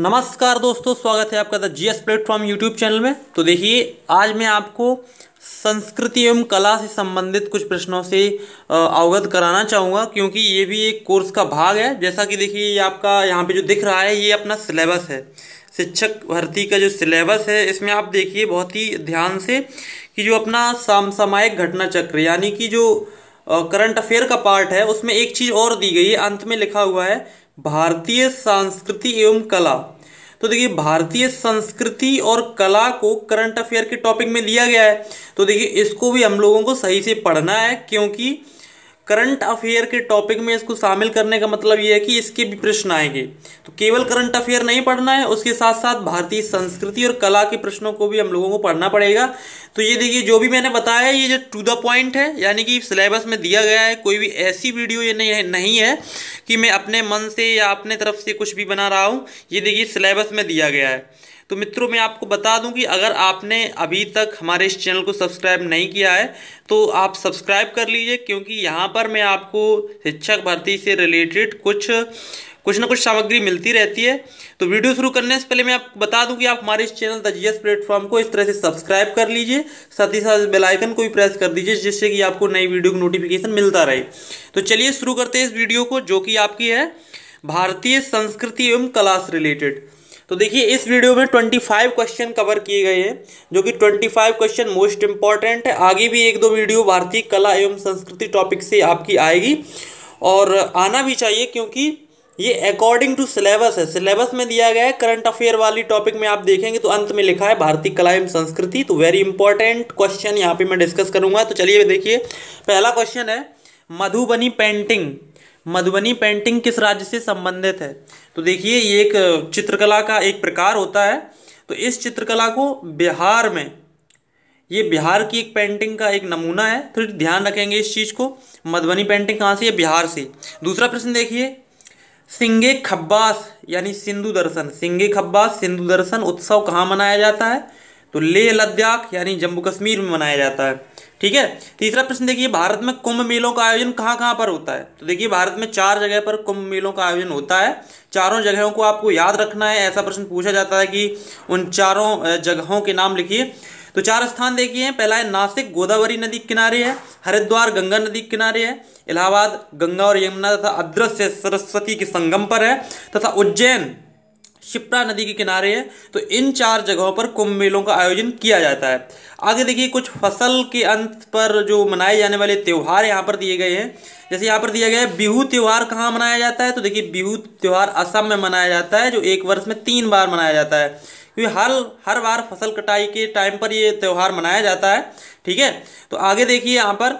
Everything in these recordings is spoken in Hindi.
नमस्कार दोस्तों स्वागत है आपका the G S platform YouTube channel में तो देखिए आज मैं आपको संस्कृति एवं कला से संबंधित कुछ प्रश्नों से अवगत कराना चाहूँगा क्योंकि ये भी एक कोर्स का भाग है जैसा कि देखिए ये आपका यहाँ पे जो दिख रहा है ये अपना सिलेबस है शिक्षक भर्ती का जो सिलेबस है इसमें आप देखिए बहुत ही ध्यान से कि जो अपना समसामायिक घटना चक्र यानी कि जो करंट अफेयर का पार्ट है उसमें एक चीज़ और दी गई है अंत में लिखा हुआ है भारतीय संस्कृति एवं कला तो देखिए भारतीय संस्कृति और कला को करंट अफेयर के टॉपिक में लिया गया है तो देखिए इसको भी हम लोगों को सही से पढ़ना है क्योंकि करंट अफेयर के टॉपिक में इसको शामिल करने का मतलब ये है कि इसके भी प्रश्न आएंगे तो केवल करंट अफेयर नहीं पढ़ना है उसके साथ साथ भारतीय संस्कृति और कला के प्रश्नों को भी हम लोगों को पढ़ना पड़ेगा तो ये देखिए जो भी मैंने बताया ये जो टू द पॉइंट है यानी कि सिलेबस में दिया गया है कोई भी ऐसी वीडियो ये नहीं है नहीं है कि मैं अपने मन से या अपने तरफ से कुछ भी बना रहा हूँ ये देखिए सिलेबस में दिया गया है तो मित्रों मैं आपको बता दूं कि अगर आपने अभी तक हमारे इस चैनल को सब्सक्राइब नहीं किया है तो आप सब्सक्राइब कर लीजिए क्योंकि यहाँ पर मैं आपको शिक्षक भर्ती से रिलेटेड कुछ कुछ ना कुछ सामग्री मिलती रहती है तो वीडियो शुरू करने से पहले मैं आपको बता दूं कि आप हमारे इस channel the G S platform को इस तरह से सब्सक्राइब कर लीजिए साथ ही साथ बेलाइकन को भी प्रेस कर दीजिए जिससे कि आपको नई वीडियो की नोटिफिकेशन मिलता रहे तो चलिए शुरू करते हैं इस वीडियो को जो कि आपकी है भारतीय संस्कृति एवं कला से रिलेटेड तो देखिए इस वीडियो में 25 क्वेश्चन कवर किए गए हैं जो कि 25 क्वेश्चन मोस्ट इंपॉर्टेंट है आगे भी एक दो वीडियो भारतीय कला एवं संस्कृति टॉपिक से आपकी आएगी और आना भी चाहिए क्योंकि ये अकॉर्डिंग टू सिलेबस है सिलेबस में दिया गया है करंट अफेयर वाली टॉपिक में आप देखेंगे तो अंत में लिखा है भारतीय कला एवं संस्कृति तो वेरी इंपॉर्टेंट क्वेश्चन यहाँ पे मैं डिस्कस करूंगा तो चलिए देखिए पहला क्वेश्चन है मधुबनी पेंटिंग मधुबनी पेंटिंग किस राज्य से संबंधित है तो देखिए ये एक चित्रकला का एक प्रकार होता है तो इस चित्रकला को बिहार में ये बिहार की एक पेंटिंग का एक नमूना है थोड़ी तो ध्यान रखेंगे इस चीज़ को मधुबनी पेंटिंग कहाँ से है बिहार से दूसरा प्रश्न देखिए सिंगे खब्बास यानी सिंधु दर्शन सिंगे खब्बास सिंधु दर्शन उत्सव कहाँ मनाया जाता है तो लेह लद्दाख यानी जम्मू कश्मीर में मनाया जाता है ठीक है तीसरा प्रश्न देखिए भारत में कुंभ मेलों का आयोजन कहाँ कहाँ पर होता है तो देखिए भारत में चार जगह पर कुंभ मेलों का आयोजन होता है चारों जगहों को आपको याद रखना है ऐसा प्रश्न पूछा जाता है कि उन चारों जगहों के नाम लिखिए तो चार स्थान देखिए पहला है नासिक गोदावरी नदी किनारे है हरिद्वार गंगा नदी किनारे है इलाहाबाद गंगा और यमुना तथा अदृश्य सरस्वती के संगम पर है तथा उज्जैन शिप्रा नदी के किनारे है तो इन चार जगहों पर कुंभ मेलों का आयोजन किया जाता है आगे देखिए कुछ फसल के अंत पर जो मनाए जाने वाले त्यौहार यहाँ पर दिए गए हैं जैसे यहाँ पर दिया गया है बिहू त्यौहार कहाँ मनाया जाता है तो देखिए बिहू त्यौहार असम में मनाया जाता है जो एक वर्ष में तीन बार मनाया जाता है क्योंकि हर हर बार फसल कटाई के टाइम पर ये त्यौहार मनाया जाता है ठीक है तो आगे देखिए यहाँ पर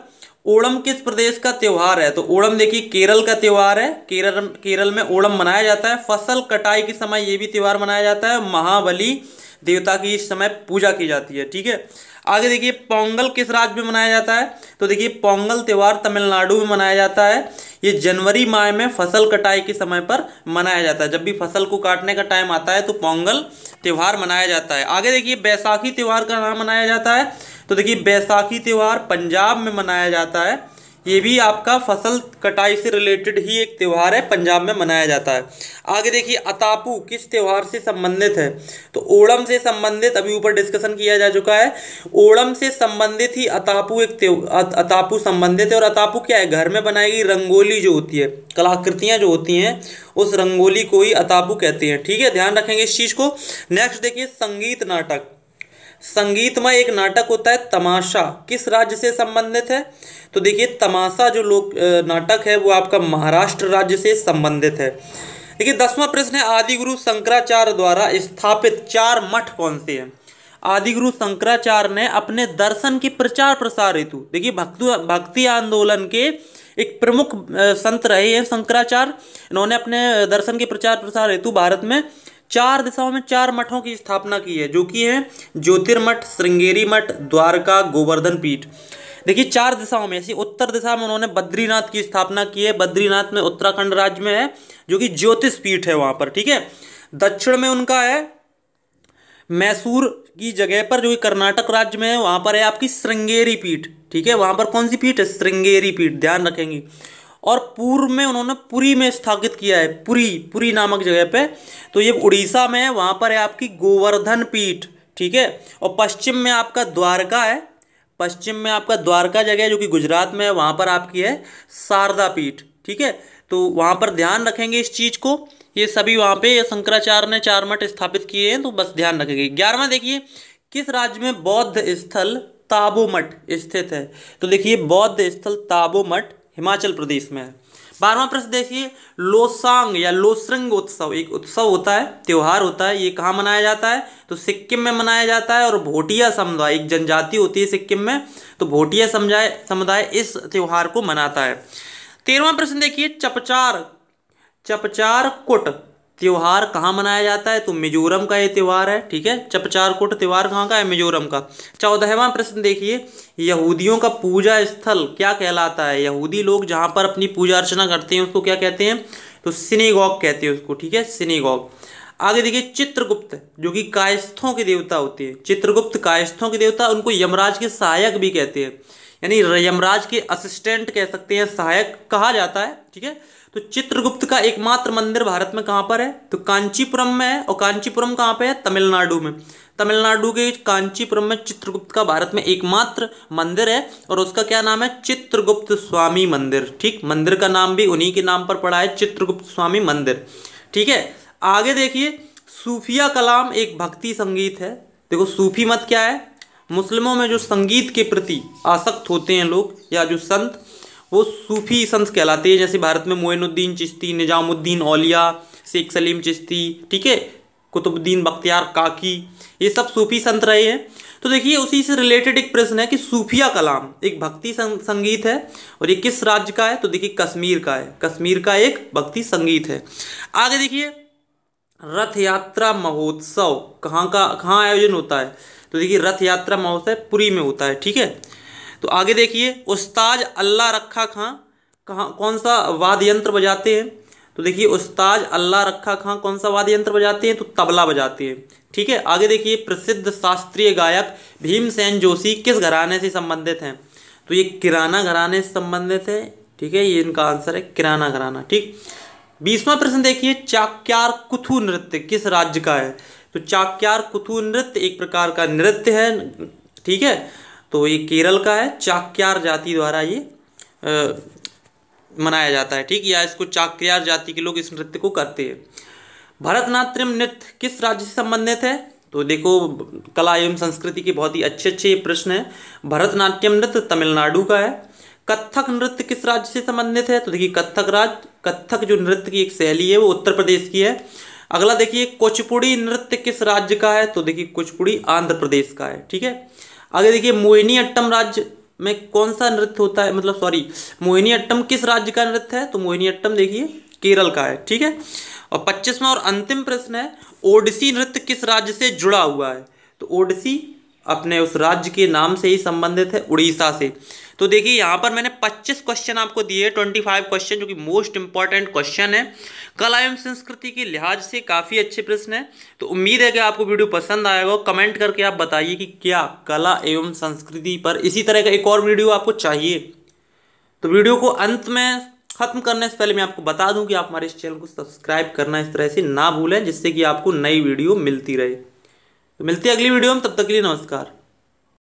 ओणम किस प्रदेश का त्यौहार है तो ओणम देखिए केरल का त्यौहार है केरल केरल में ओणम मनाया जाता है फसल कटाई के समय ये भी त्यौहार मनाया जाता है महाबली देवता की इस समय पूजा की जाती है ठीक है आगे देखिए पोंगल किस राज्य में मनाया जाता है तो देखिए पोंगल त्यौहार तमिलनाडु में मनाया जाता है ये जनवरी माह में फसल कटाई के समय पर मनाया जाता है जब भी फसल को काटने का टाइम आता है तो पोंगल त्यौहार मनाया जाता है आगे देखिए बैसाखी त्यौहार का नाम मनाया जाता है तो देखिए बैसाखी त्यौहार पंजाब में मनाया जाता है ये भी आपका फसल कटाई से रिलेटेड ही एक त्यौहार है पंजाब में मनाया जाता है आगे देखिए अतापू किस त्यौहार से संबंधित है तो ओणम से संबंधित अभी ऊपर डिस्कशन किया जा चुका है ओणम से संबंधित ही अतापू एक अतापू संबंधित है और अतापू क्या है घर में बनाई गई रंगोली जो होती है कलाकृतियाँ जो होती हैं उस रंगोली को ही अतापू कहते हैं ठीक है ध्यान रखेंगे इस चीज़ को नेक्स्ट देखिए संगीत नाटक संगीतमय एक नाटक होता है तमाशा किस राज्य से संबंधित है तो देखिए तमाशा जो लोक नाटक है वो आपका महाराष्ट्र राज्य से संबंधित है देखिए दसवां प्रश्न है आदिगुरु शंकराचार्य द्वारा स्थापित चार मठ कौन से हैं आदिगुरु शंकराचार्य ने अपने दर्शन के प्रचार प्रसार हेतु देखिए भक्तु भक्ति आंदोलन के एक प्रमुख संत रहे हैं शंकराचार्य इन्होंने अपने दर्शन के प्रचार प्रसार हेतु भारत में चार दिशाओं में चार मठों की स्थापना की है जो कि है ज्योतिर्मठ श्रृंगेरी मठ द्वारका गोवर्धन पीठ देखिए चार दिशाओं में ऐसी उत्तर दिशा में उन्होंने बद्रीनाथ की स्थापना की है बद्रीनाथ में उत्तराखंड राज्य में है जो कि ज्योतिष पीठ है वहां पर ठीक है दक्षिण में उनका है मैसूर की जगह पर जो कि कर्नाटक राज्य में है वहां पर है आपकी श्रृंगेरी पीठ ठीक है वहां पर कौन सी पीठ है श्रृंगेरी पीठ ध्यान रखेंगी और पूर्व में उन्होंने पुरी में स्थापित किया है पुरी पुरी नामक जगह पे तो ये उड़ीसा में है वहाँ पर है आपकी गोवर्धन पीठ ठीक है और पश्चिम में आपका द्वारका है पश्चिम में आपका द्वारका जगह है जो कि गुजरात में है वहाँ पर आपकी है शारदा पीठ ठीक है तो वहाँ पर ध्यान रखेंगे इस चीज़ को ये सभी वहाँ पे शंकराचार्य ने चार मठ स्थापित किए हैं तो बस ध्यान रखेंगे ग्यारहवा देखिए किस राज्य में बौद्ध स्थल ताबो मठ स्थित है तो देखिए बौद्ध स्थल ताबो मठ हिमाचल प्रदेश में है प्रश्न देखिए लोसांग या लोसरंग उत्सव एक उत्सव होता है त्यौहार होता है ये कहाँ मनाया जाता है तो सिक्किम में मनाया जाता है और भोटिया समुदाय एक जनजाति होती है सिक्किम में तो भोटिया समुदाय समुदाय इस त्यौहार को मनाता है तेरहवा प्रश्न देखिए चपचार चपचार कुट त्यौहार कहाँ मनाया जाता है तो मिजोरम का ये त्यौहार है ठीक है चपचारकोट त्यौहार कहाँ का है मिजोरम का चौदहवा प्रश्न देखिए यहूदियों का पूजा स्थल क्या कहलाता है यहूदी लोग जहाँ पर अपनी पूजा अर्चना करते हैं उसको क्या कहते हैं तो सिनेगॉग कहते हैं उसको ठीक है सिनेगॉग आगे देखिए चित्रगुप्त जो कि कायस्थों के देवता होते हैं चित्रगुप्त कायस्थों के देवता उनको यमराज के सहायक भी कहते हैं यानी यमराज के असिस्टेंट कह सकते हैं सहायक कहा जाता है ठीक है तो चित्रगुप्त का एकमात्र मंदिर भारत में कहां पर है तो कांचीपुरम में है और कांचीपुरम कहां पे है तमिलनाडु में तमिलनाडु के कांचीपुरम में चित्रगुप्त का भारत में एकमात्र मंदिर है और उसका क्या नाम है चित्रगुप्त स्वामी मंदिर ठीक मंदिर का नाम भी उन्हीं के नाम पर पड़ा है चित्रगुप्त स्वामी मंदिर ठीक है आगे देखिए सूफिया कलाम एक भक्ति संगीत है देखो सूफी मत क्या है मुस्लिमों में जो संगीत के प्रति आसक्त होते हैं लोग या जो संत वो सूफी संत कहलाते हैं जैसे भारत में मोइनुद्दीन चिश्ती निजामुद्दीन औलिया शेख सलीम चिश्ती ठीक है कुतुबुद्दीन बख्तियार काकी ये सब सूफी संत रहे हैं तो देखिए उसी से रिलेटेड एक प्रश्न है कि सूफिया कलाम एक भक्ति संगीत है और ये किस राज्य का है तो देखिए कश्मीर का है कश्मीर का एक भक्ति संगीत है आगे देखिए रथ यात्रा महोत्सव कहाँ का कहाँ आयोजन होता है तो देखिए रथ यात्रा महोत्सव पुरी में होता है ठीक है तो आगे देखिए उस्ताज अल्लाह रखा खां कहाँ कौन सा वाद्य यंत्र बजाते हैं तो देखिए उस्ताज अल्लाह रखा खां कौन सा वाद्य यंत्र बजाते हैं तो तबला बजाते हैं ठीक है आगे देखिए प्रसिद्ध शास्त्रीय गायक भीमसेन जोशी किस घराने से संबंधित हैं तो ये किराना घराने से संबंधित है ठीक है ये इनका आंसर है किराना घराना ठीक बीसवा प्रश्न देखिए चाक्यार कुथु नृत्य किस राज्य का है तो चाक्यार कुथु नृत्य एक प्रकार का नृत्य है ठीक है तो ये केरल का है चाक्यार जाति द्वारा ये आ, मनाया जाता है ठीक या इसको चाक्यार जाति के लोग इस नृत्य को करते हैं भरतनाट्यम नृत्य किस राज्य से संबंधित है तो देखो कला एवं संस्कृति के बहुत ही अच्छे अच्छे प्रश्न है भरतनाट्यम नृत्य तमिलनाडु का है कथक नृत्य किस राज्य से संबंधित है तो देखिए कथक राज कथक जो नृत्य की एक शैली है वो उत्तर प्रदेश की है अगला देखिए कुचपुड़ी नृत्य किस राज्य का है तो देखिए कुचपुड़ी आंध्र प्रदेश का है ठीक है आगे देखिए मोहिनी अट्टम राज्य में कौन सा नृत्य होता है मतलब सॉरी मोहिनी अट्टम किस राज्य का नृत्य है तो मोहिनी अट्टम देखिए केरल का है ठीक है और पच्चीसवा और अंतिम प्रश्न है ओडिसी नृत्य किस राज्य से जुड़ा हुआ है तो ओडिसी अपने उस राज्य के नाम से ही संबंधित है उड़ीसा से तो देखिए यहाँ पर मैंने 25 क्वेश्चन आपको दिए 25 क्वेश्चन जो कि मोस्ट इंपॉर्टेंट क्वेश्चन है कला एवं संस्कृति के लिहाज से काफ़ी अच्छे प्रश्न है तो उम्मीद है कि आपको वीडियो पसंद आएगा कमेंट करके आप बताइए कि क्या कला एवं संस्कृति पर इसी तरह का एक और वीडियो आपको चाहिए तो वीडियो को अंत में खत्म करने से पहले मैं आपको बता दूं कि आप हमारे इस चैनल को सब्सक्राइब करना इस तरह से ना भूलें जिससे कि आपको नई वीडियो मिलती रहे तो मिलती है अगली वीडियो में तब तक के लिए नमस्कार